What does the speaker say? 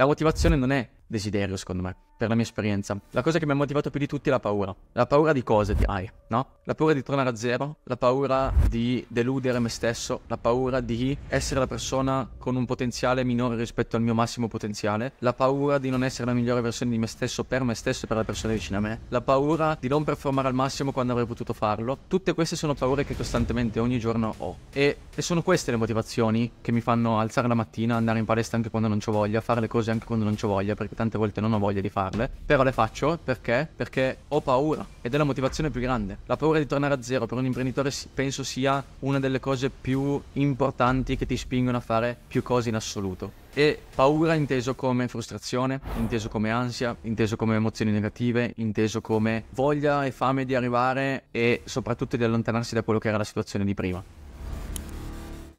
La motivazione non è desiderio, secondo me per la mia esperienza. La cosa che mi ha motivato più di tutti è la paura. La paura di cose, di AI, no? La paura di tornare a zero, la paura di deludere me stesso, la paura di essere la persona con un potenziale minore rispetto al mio massimo potenziale, la paura di non essere la migliore versione di me stesso per me stesso e per le persone vicine a me, la paura di non performare al massimo quando avrei potuto farlo. Tutte queste sono paure che costantemente ogni giorno ho. E, e sono queste le motivazioni che mi fanno alzare la mattina, andare in palestra anche quando non ho voglia, fare le cose anche quando non ho voglia, perché tante volte non ho voglia di farlo farle, però le faccio perché? Perché ho paura ed è la motivazione più grande. La paura di tornare a zero per un imprenditore penso sia una delle cose più importanti che ti spingono a fare più cose in assoluto. E paura inteso come frustrazione, inteso come ansia, inteso come emozioni negative, inteso come voglia e fame di arrivare e soprattutto di allontanarsi da quello che era la situazione di prima.